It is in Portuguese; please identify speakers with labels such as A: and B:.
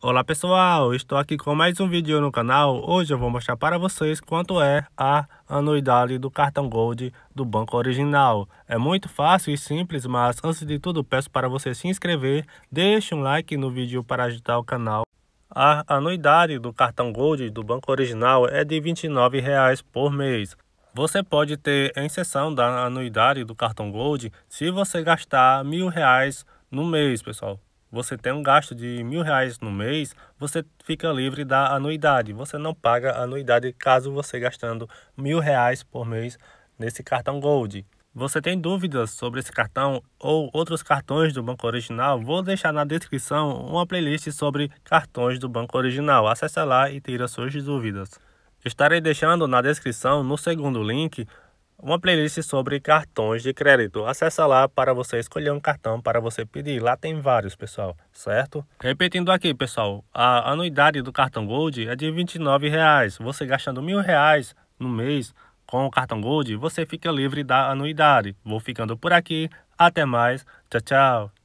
A: Olá pessoal, estou aqui com mais um vídeo no canal. Hoje eu vou mostrar para vocês quanto é a anuidade do cartão Gold do banco original. É muito fácil e simples, mas antes de tudo peço para você se inscrever, deixe um like no vídeo para ajudar o canal. A anuidade do cartão Gold do banco original é de R$ 29,00 por mês. Você pode ter em sessão da anuidade do cartão Gold se você gastar R$ 1.000 no mês, pessoal você tem um gasto de mil reais no mês, você fica livre da anuidade. Você não paga anuidade caso você gastando mil reais por mês nesse cartão Gold. Você tem dúvidas sobre esse cartão ou outros cartões do Banco Original? Vou deixar na descrição uma playlist sobre cartões do Banco Original. Acesse lá e tira suas dúvidas. Estarei deixando na descrição, no segundo link, uma playlist sobre cartões de crédito. Acesse lá para você escolher um cartão para você pedir. Lá tem vários, pessoal, certo? Repetindo aqui, pessoal, a anuidade do cartão Gold é de R$ Você gastando mil reais no mês com o cartão Gold, você fica livre da anuidade. Vou ficando por aqui. Até mais. Tchau, tchau.